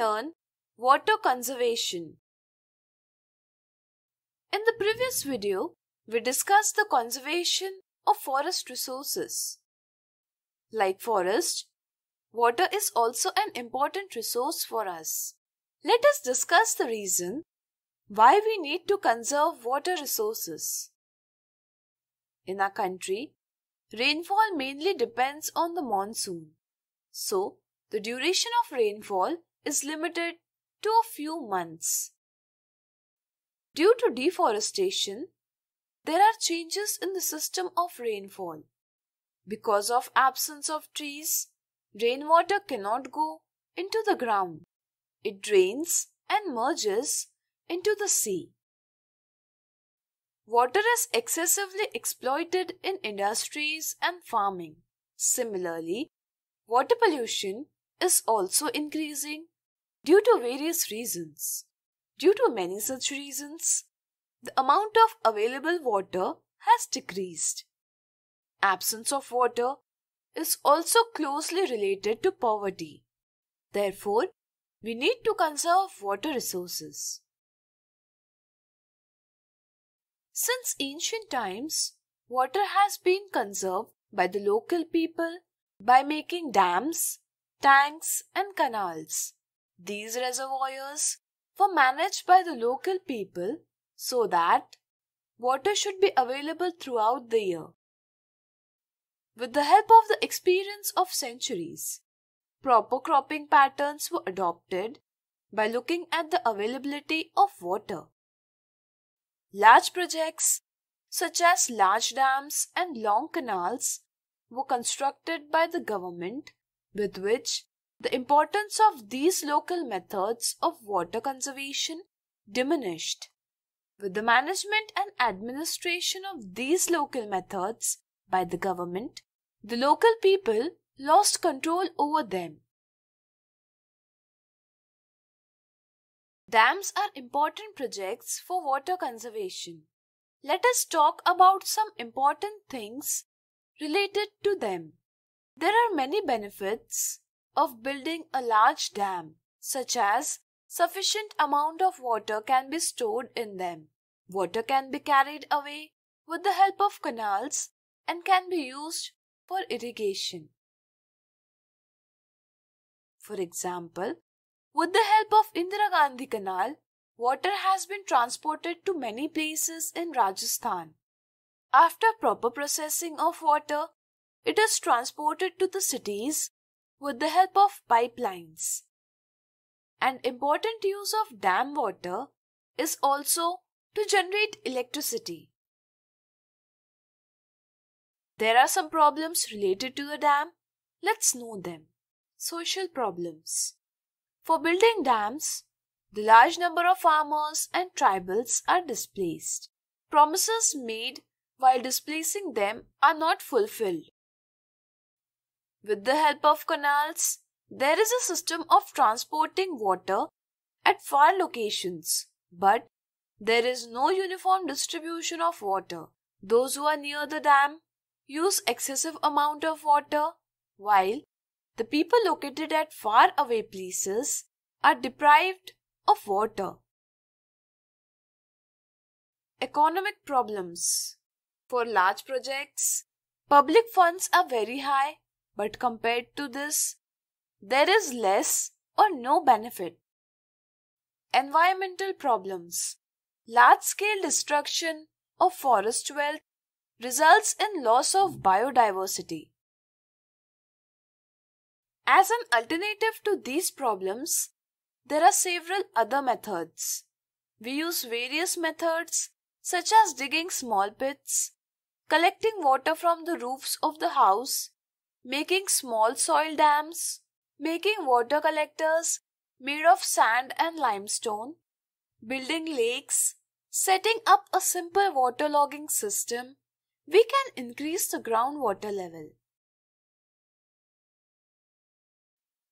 learn water conservation. In the previous video, we discussed the conservation of forest resources. Like forest, water is also an important resource for us. Let us discuss the reason why we need to conserve water resources. In our country, rainfall mainly depends on the monsoon. So, the duration of rainfall is limited to a few months. Due to deforestation, there are changes in the system of rainfall. Because of absence of trees, rainwater cannot go into the ground. It drains and merges into the sea. Water is excessively exploited in industries and farming. Similarly, water pollution is also increasing Due to various reasons, due to many such reasons, the amount of available water has decreased. Absence of water is also closely related to poverty. Therefore, we need to conserve water resources. Since ancient times, water has been conserved by the local people by making dams, tanks and canals. These reservoirs were managed by the local people so that water should be available throughout the year. With the help of the experience of centuries, proper cropping patterns were adopted by looking at the availability of water. Large projects such as large dams and long canals were constructed by the government with which the importance of these local methods of water conservation diminished. With the management and administration of these local methods by the government, the local people lost control over them. Dams are important projects for water conservation. Let us talk about some important things related to them. There are many benefits of building a large dam, such as sufficient amount of water can be stored in them. Water can be carried away with the help of canals and can be used for irrigation. For example, with the help of Indira Gandhi Canal, water has been transported to many places in Rajasthan. After proper processing of water, it is transported to the cities with the help of pipelines. An important use of dam water is also to generate electricity. There are some problems related to the dam. Let's know them. Social problems. For building dams, the large number of farmers and tribals are displaced. Promises made while displacing them are not fulfilled. With the help of canals, there is a system of transporting water at far locations, but there is no uniform distribution of water. Those who are near the dam use excessive amount of water, while the people located at far away places are deprived of water. Economic problems. For large projects, public funds are very high but compared to this, there is less or no benefit. Environmental problems. Large scale destruction of forest wealth results in loss of biodiversity. As an alternative to these problems, there are several other methods. We use various methods such as digging small pits, collecting water from the roofs of the house, making small soil dams, making water collectors made of sand and limestone, building lakes, setting up a simple water logging system, we can increase the groundwater level.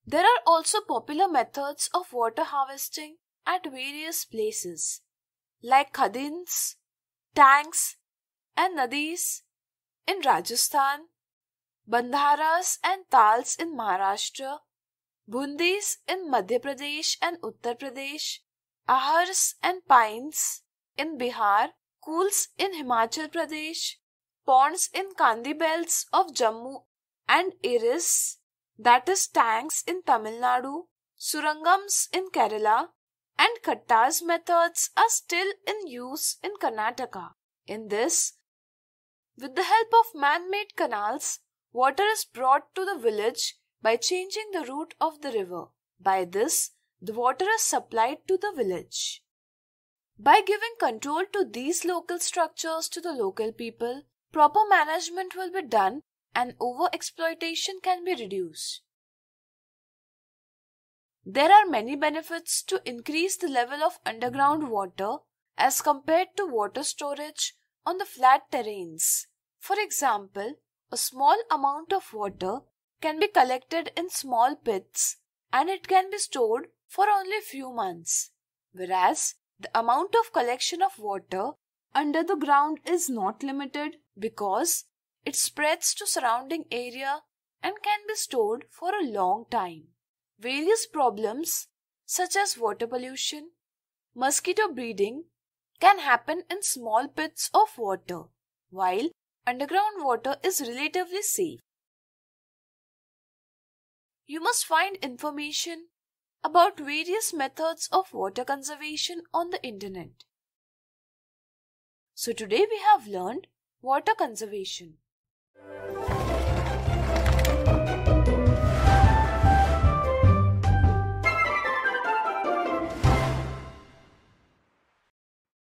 There are also popular methods of water harvesting at various places like khadins, tanks and nadis in Rajasthan, bandharas and tals in Maharashtra, bundis in Madhya Pradesh and Uttar Pradesh, ahars and pines in Bihar, Kuls in Himachal Pradesh, ponds in Kandi belts of Jammu and iris, that is tanks in Tamil Nadu, surangams in Kerala, and kattas methods are still in use in Karnataka. In this, with the help of man-made canals, water is brought to the village by changing the route of the river. By this, the water is supplied to the village. By giving control to these local structures to the local people, proper management will be done and over-exploitation can be reduced. There are many benefits to increase the level of underground water as compared to water storage on the flat terrains. For example, a small amount of water can be collected in small pits and it can be stored for only few months, whereas the amount of collection of water under the ground is not limited because it spreads to surrounding area and can be stored for a long time. Various problems such as water pollution, mosquito breeding can happen in small pits of water, while underground water is relatively safe. You must find information about various methods of water conservation on the internet. So today we have learned water conservation.